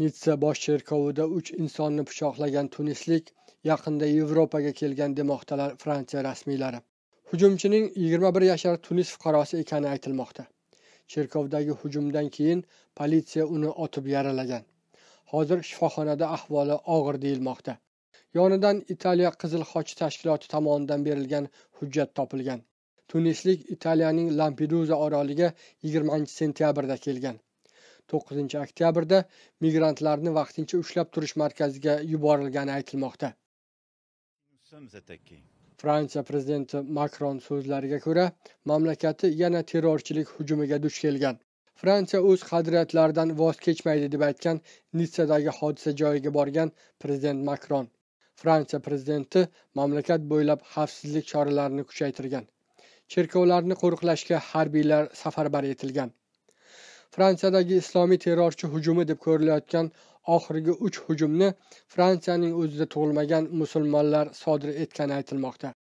nitssa bosh cherkovida uch insonni pichoqlagan tunislik yaqinda yevropaga kelgan demoqdalar fransiya rasmiylari hujumchining 21 yashar tunis fuqarosi ekani aytilmoqda cherkovdagi hujumdan keyin politsiya uni otib yaralagan hozir shifoxonada ahvoli og'ir deyilmoqda yonidan italiya qizil xoch tashkiloti tomonidan berilgan hujjat topilgan tunislik italiyaning lampeduza oroliga 20 sentyabrda kelgan to'qqizinchi oktyabrda migrantlarni vaqtincha ushlab turish markaziga yuborilgani aytilmoqda fransiya prezidenti makron so'zlariga ko'ra mamlakati yana terrorchilik hujumiga duch kelgan fransiya o'z qadriyatlaridan voz kechmaydi deb aytgan nitsadagi hodisa joyiga borgan prezident makron fransiya prezidenti mamlakat bo'ylab xavfsizlik choralarini kuchaytirgan cherkovlarni qo'riqlashga harbiylar safarbar etilgan fransiyadagi islomiy terrorchi hujumi deb ko'rilayotgan oxirgi uch hujumni fransiyaning o'zida tug'ilmagan musulmonlar sodir etgani aytilmoqda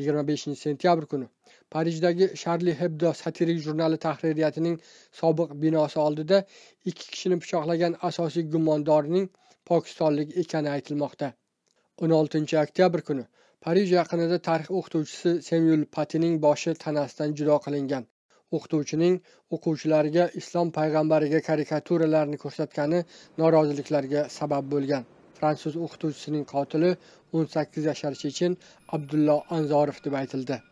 yigirma beshinchi sentyabr kuni parijdagi sharli hebdo satirik jurnali tahririyatining sobiq binosi oldida ikki kishini pichoqlagan asosiy gumondorning pokistonlik ekani aytilmoqda o'n oltinchi oktyabr kuni parij yaqinida tarix o'qituvchisi semyul patining boshi tanasidan judo qilingan o'qituvchining o'quvchilarga islom payg'ambariga karikaturalarni ko'rsatgani noroziliklarga sabab bo'lgan fransuz o'qituvchisining qotili o'n sakkiz yashar chechen abdullo anzorov deb aytildi